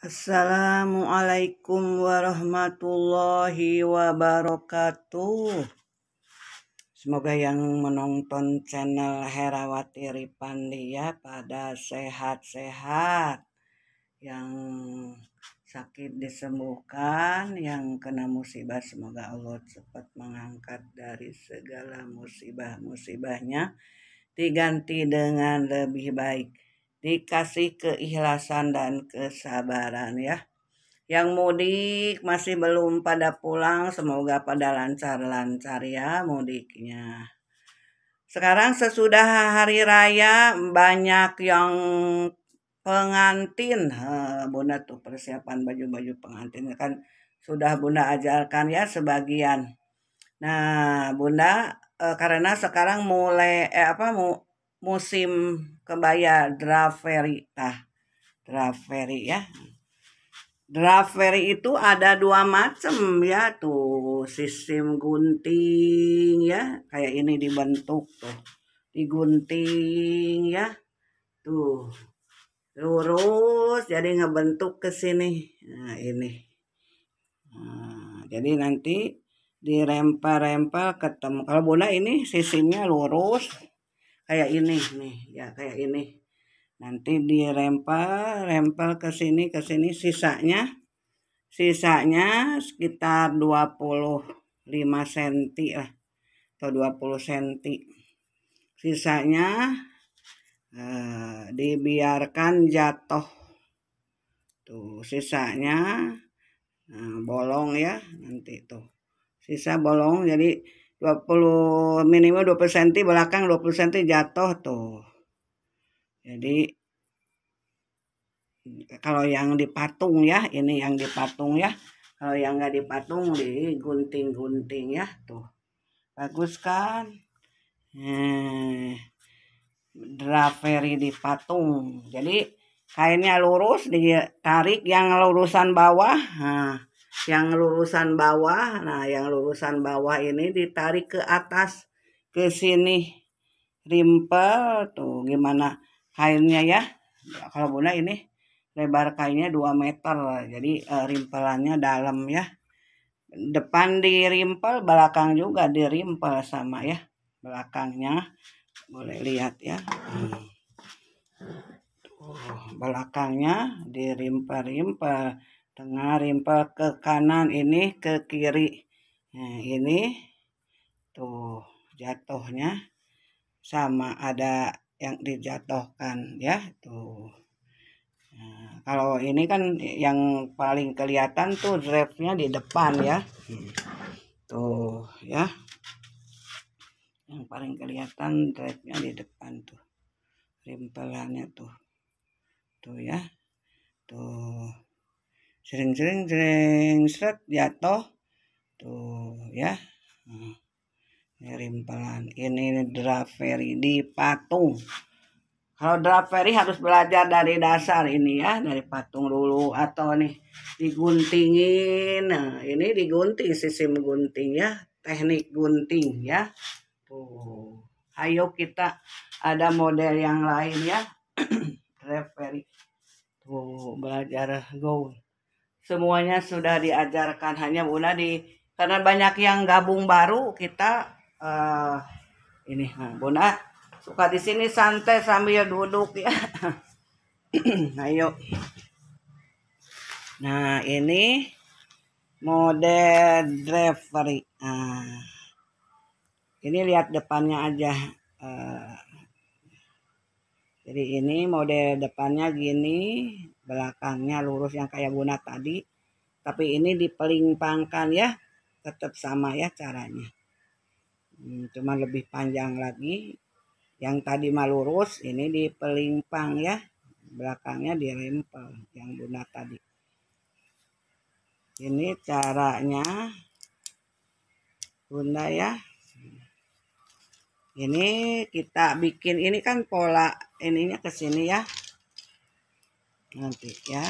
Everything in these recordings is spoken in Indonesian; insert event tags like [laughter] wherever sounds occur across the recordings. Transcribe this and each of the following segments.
Assalamualaikum warahmatullahi wabarakatuh. Semoga yang menonton channel Herawati Ripandia pada sehat-sehat. Yang sakit disembuhkan, yang kena musibah semoga Allah cepat mengangkat dari segala musibah-musibahnya diganti dengan lebih baik dikasih keikhlasan dan kesabaran ya. Yang mudik masih belum pada pulang, semoga pada lancar-lancar ya mudiknya. Sekarang sesudah hari raya banyak yang pengantin. He, bunda tuh persiapan baju-baju pengantin kan sudah Bunda ajarkan ya sebagian. Nah, Bunda e, karena sekarang mulai eh apa mau musim kebaya draferi tah draferi ya draferi itu ada dua macam ya tuh sistem gunting ya kayak ini dibentuk tuh digunting ya tuh lurus jadi ngebentuk ke sini nah ini nah, jadi nanti dirempel-rempel ketemu kalau bunda ini sisinya lurus kayak ini nih ya kayak ini nanti dirempel rempel ke sini ke sini sisanya sisanya sekitar 25 cm lah atau 20 cm sisanya eh, dibiarkan jatuh tuh sisanya nah, bolong ya nanti tuh sisa bolong jadi 20 minimal 20 cm belakang 20 cm jatuh tuh jadi kalau yang dipatung ya ini yang dipatung ya kalau yang nggak dipatung digunting-gunting ya tuh bagus kan hmm, draperi dipatung jadi kainnya lurus ditarik yang lurusan bawah nah yang lulusan bawah nah yang lulusan bawah ini ditarik ke atas ke sini rimpel tuh gimana kainnya ya, ya kalau boleh ini lebar kainnya 2 meter jadi uh, rimpelannya dalam ya depan dirimpel belakang juga dirimpel sama ya belakangnya boleh lihat ya tuh, belakangnya dirimpel-rimpel tengah rimpel ke kanan ini ke kiri nah ini tuh jatuhnya sama ada yang dijatuhkan ya tuh nah, kalau ini kan yang paling kelihatan tuh drive-nya di depan ya tuh ya yang paling kelihatan drive-nya di depan tuh rimpelannya tuh tuh ya tuh sering-sering sering seret jatuh tuh ya hmm. ini rimpelan ini, ini draft di patung kalau draft harus belajar dari dasar ini ya dari patung dulu atau nih diguntingin nah ini digunting sisi menggunting ya teknik gunting ya tuh ayo kita ada model yang lain ya [clears throat] draft tuh belajar gaun semuanya sudah diajarkan hanya Bu Nadi karena banyak yang gabung baru kita uh, ini nah, Bu Nadi suka di sini santai sambil duduk ya ayo [clears throat] nah, nah ini model driver. nah, ini lihat depannya aja uh, jadi ini model depannya gini belakangnya lurus yang kayak buna tadi tapi ini pangkan ya tetap sama ya caranya hmm, cuman lebih panjang lagi yang tadi mah lurus ini pang ya belakangnya dirempel yang bunda tadi ini caranya bunda ya ini kita bikin ini kan pola ininya ke sini ya nanti ya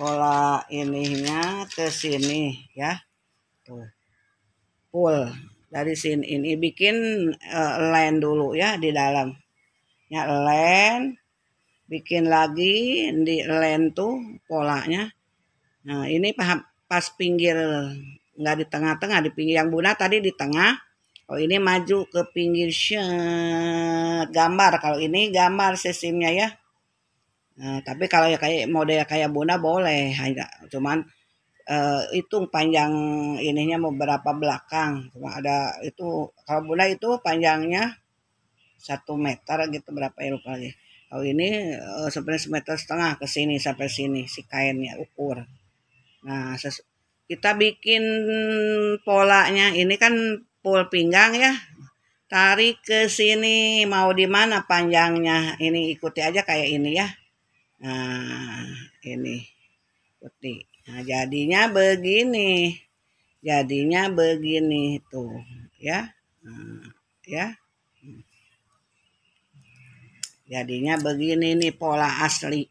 pola ininya ke sini ya tuh full dari sini ini bikin uh, line dulu ya di dalam ya line bikin lagi di line tuh polanya nah ini pas pinggir nggak di tengah-tengah di pinggir yang bunda tadi di tengah kalau oh, ini maju ke pinggir gambar kalau ini gambar sistemnya ya Nah, tapi kalau ya kayak model kayak Bona boleh, hanya cuman uh, eh, hitung panjang ininya beberapa belakang. Cuma ada itu kalau Bona itu panjangnya satu meter gitu berapa ya lupa lagi. Kalau ini uh, sebenarnya semeter setengah ke sini sampai sini si kainnya ukur. Nah, kita bikin polanya ini kan pol pinggang ya tarik ke sini mau di mana panjangnya ini ikuti aja kayak ini ya Nah, ini putih. Nah, jadinya begini. Jadinya begini tuh, ya. Nah, ya. Jadinya begini nih pola asli.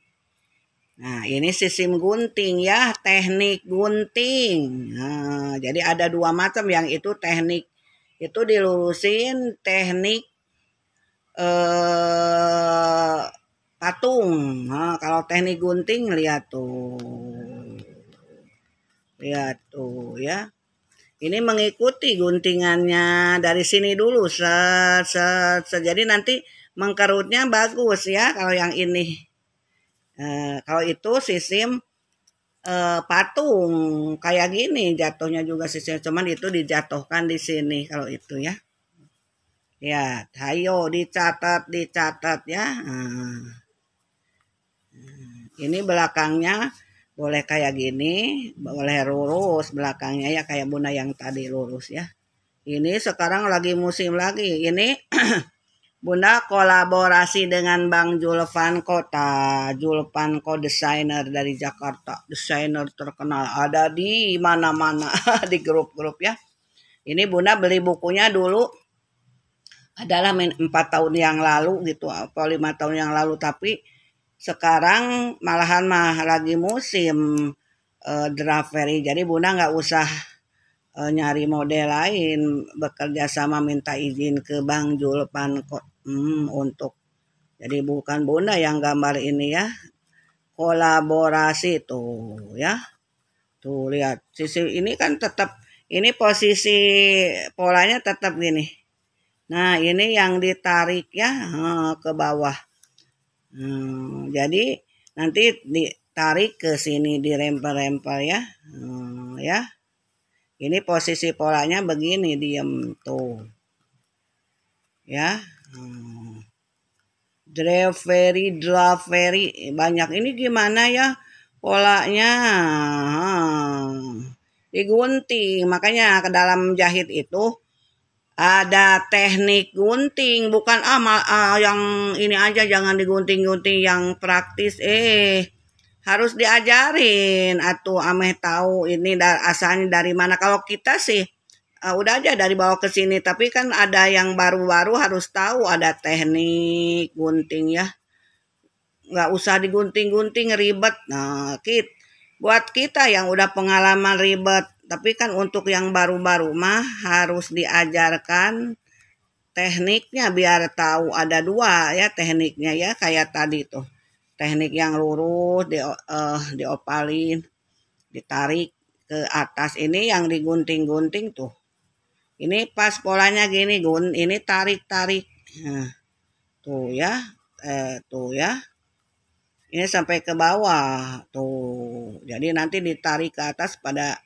Nah, ini sistem gunting ya, teknik gunting. Nah, jadi ada dua macam yang itu teknik itu dilurusin teknik eh patung. Nah, kalau teknik gunting lihat tuh. Lihat tuh ya. Ini mengikuti guntingannya dari sini dulu set set, set. jadi nanti mengkerutnya bagus ya kalau yang ini. Eh, kalau itu sistem eh, patung kayak gini jatuhnya juga sistem cuman itu dijatuhkan di sini kalau itu ya. Ya, ayo dicatat dicatat ya. Hmm ini belakangnya boleh kayak gini boleh lurus belakangnya ya kayak bunda yang tadi lurus ya ini sekarang lagi musim lagi ini [clears throat] Bunda kolaborasi dengan Bang Julvan Kota, Julvan Ko desainer dari Jakarta, desainer terkenal ada di mana-mana [laughs] di grup-grup ya. Ini Bunda beli bukunya dulu adalah empat tahun yang lalu gitu, atau lima tahun yang lalu tapi sekarang malahan mah lagi musim uh, draft ferry jadi Bunda nggak usah uh, nyari model lain bekerja sama minta izin ke Bang Julpan kok hmm, untuk jadi bukan Bunda yang gambar ini ya kolaborasi tuh ya tuh lihat sisi ini kan tetap ini posisi polanya tetap gini nah ini yang ditarik ya eh, ke bawah Hmm, jadi nanti ditarik ke sini dirempel-rempel ya. Hmm, ya. Ini posisi polanya begini diem tuh. Ya. Hmm. Draft banyak. Ini gimana ya polanya? Hmm. Digunting. Makanya ke dalam jahit itu ada teknik gunting bukan ah mal, ah, yang ini aja jangan digunting-gunting yang praktis eh harus diajarin atau ameh tahu ini dar, asalnya dari mana kalau kita sih uh, udah aja dari bawah ke sini tapi kan ada yang baru-baru harus tahu ada teknik gunting ya nggak usah digunting-gunting ribet nah kit buat kita yang udah pengalaman ribet tapi kan untuk yang baru-baru mah harus diajarkan tekniknya biar tahu ada dua ya tekniknya ya kayak tadi tuh teknik yang lurus di, uh, diopalin ditarik ke atas ini yang digunting-gunting tuh ini pas polanya gini gun ini tarik-tarik nah, tuh ya eh, tuh ya ini sampai ke bawah tuh jadi nanti ditarik ke atas pada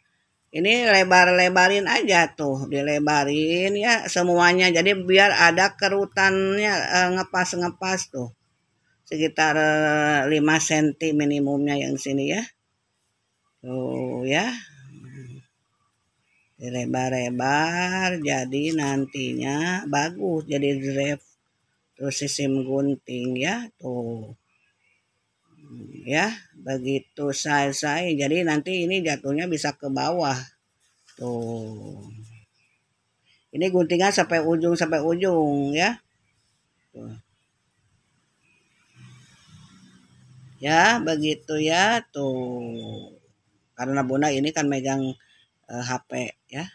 ini lebar-lebarin aja tuh dilebarin ya semuanya jadi biar ada kerutannya eh, ngepas-ngepas tuh sekitar 5 eh, cm minimumnya yang sini ya tuh ya dilebar-lebar jadi nantinya bagus jadi draft terus sistem gunting ya tuh ya begitu selesai jadi nanti ini jatuhnya bisa ke bawah tuh ini guntingan sampai ujung sampai ujung ya tuh. ya begitu ya tuh karena bunda ini kan megang uh, e, HP ya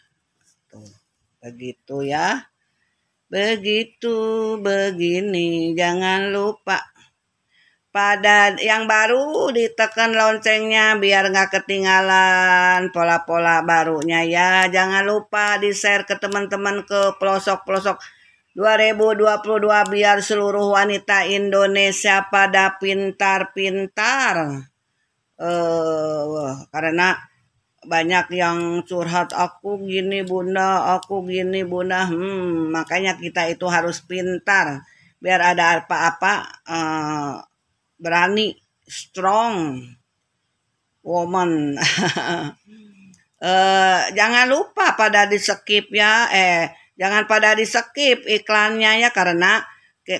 tuh begitu ya begitu begini jangan lupa pada yang baru ditekan loncengnya biar nggak ketinggalan pola-pola barunya ya. Jangan lupa di-share ke teman-teman ke pelosok-pelosok 2022 biar seluruh wanita Indonesia pada pintar-pintar. Uh, karena banyak yang curhat aku gini bunda, aku gini bunda. Hmm, makanya kita itu harus pintar biar ada apa-apa uh, berani strong woman uh, [laughs] jangan lupa pada di skip ya eh jangan pada di skip iklannya ya karena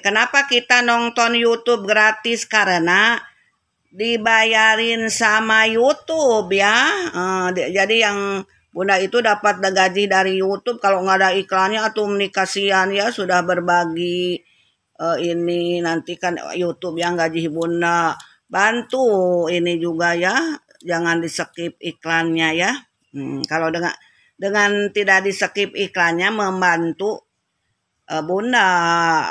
kenapa kita nonton YouTube gratis karena dibayarin sama YouTube ya. Uh, jadi yang Bunda itu dapat gaji dari YouTube kalau nggak ada iklannya atau kasihan ya sudah berbagi uh, ini nanti kan YouTube yang gaji bunda bantu ini juga ya jangan di skip iklannya ya hmm, kalau dengan dengan tidak di skip iklannya membantu uh, bunda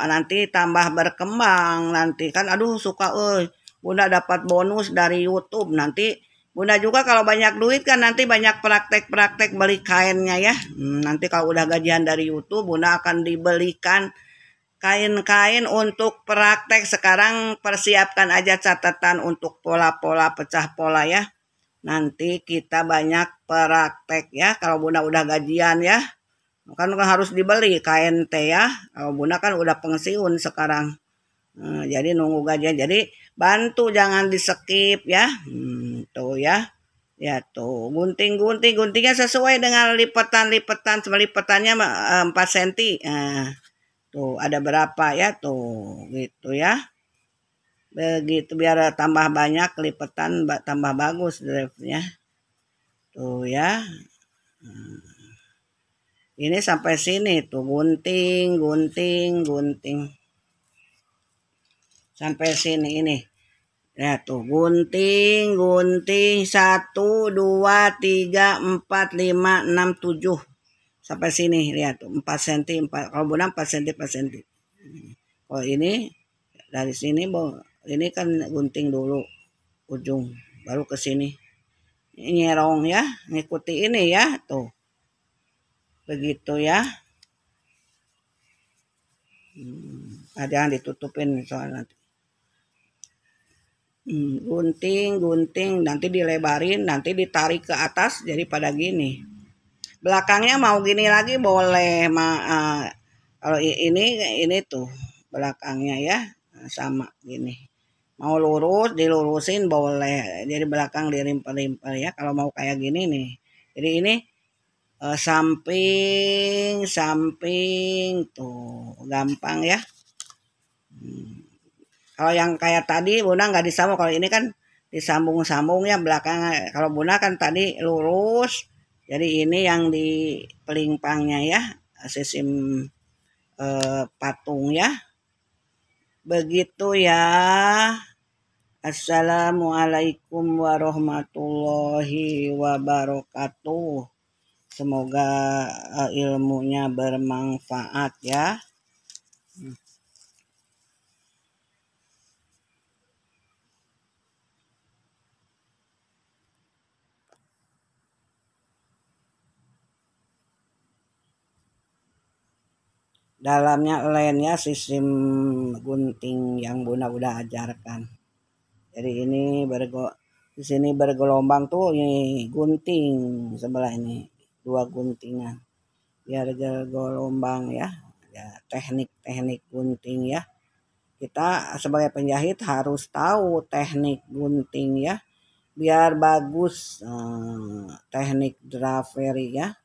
nanti tambah berkembang nanti kan aduh suka eh bunda dapat bonus dari YouTube nanti bunda juga kalau banyak duit kan nanti banyak praktek-praktek beli kainnya ya hmm, nanti kalau udah gajian dari YouTube bunda akan dibelikan kain-kain untuk praktek sekarang persiapkan aja catatan untuk pola-pola pecah pola ya. Nanti kita banyak praktek ya kalau Bunda udah gajian ya. Kan, harus dibeli kain teh ya. Kalau Bunda kan udah pensiun sekarang. Hmm, jadi nunggu gajian. Jadi bantu jangan di skip ya. Hmm, tuh ya. Ya tuh gunting-gunting guntingnya sesuai dengan lipetan-lipetan lipetannya 4 eh, cm. Nah. Tuh, ada berapa ya? Tuh, gitu ya. Begitu biar tambah banyak lipetan tambah bagus draftnya. Tuh ya. Hmm. Ini sampai sini tuh gunting, gunting, gunting. Sampai sini ini. Ya tuh gunting, gunting, satu, dua, tiga, empat, lima, enam, tujuh sampai sini lihat tuh 4 cm 4 kalau bulan 4 cm 4 cm kalau ini dari sini ini kan gunting dulu ujung baru ke sini nyerong ya ngikuti ini ya tuh begitu ya hmm, ada yang ditutupin soal nanti hmm, gunting gunting nanti dilebarin nanti ditarik ke atas jadi pada gini belakangnya mau gini lagi boleh ma uh, kalau ini ini tuh belakangnya ya eh, sama gini mau lurus dilurusin boleh jadi belakang dirimpel-rimpel ya kalau mau kayak gini nih jadi ini uh, samping samping tuh gampang ya hmm. kalau yang kayak tadi bunda nggak disambung kalau ini kan disambung-sambung ya belakang kalau bunda kan tadi lurus jadi ini yang di pelingpangnya ya, sistem eh, patung ya. Begitu ya. Assalamualaikum warahmatullahi wabarakatuh. Semoga eh, ilmunya bermanfaat ya. dalamnya lainnya sistem gunting yang Bunda udah ajarkan. Jadi ini bergo di sini bergelombang tuh ini gunting sebelah ini dua guntingan biar gelombang ya. ya teknik-teknik gunting ya. Kita sebagai penjahit harus tahu teknik gunting ya biar bagus eh, teknik draft ya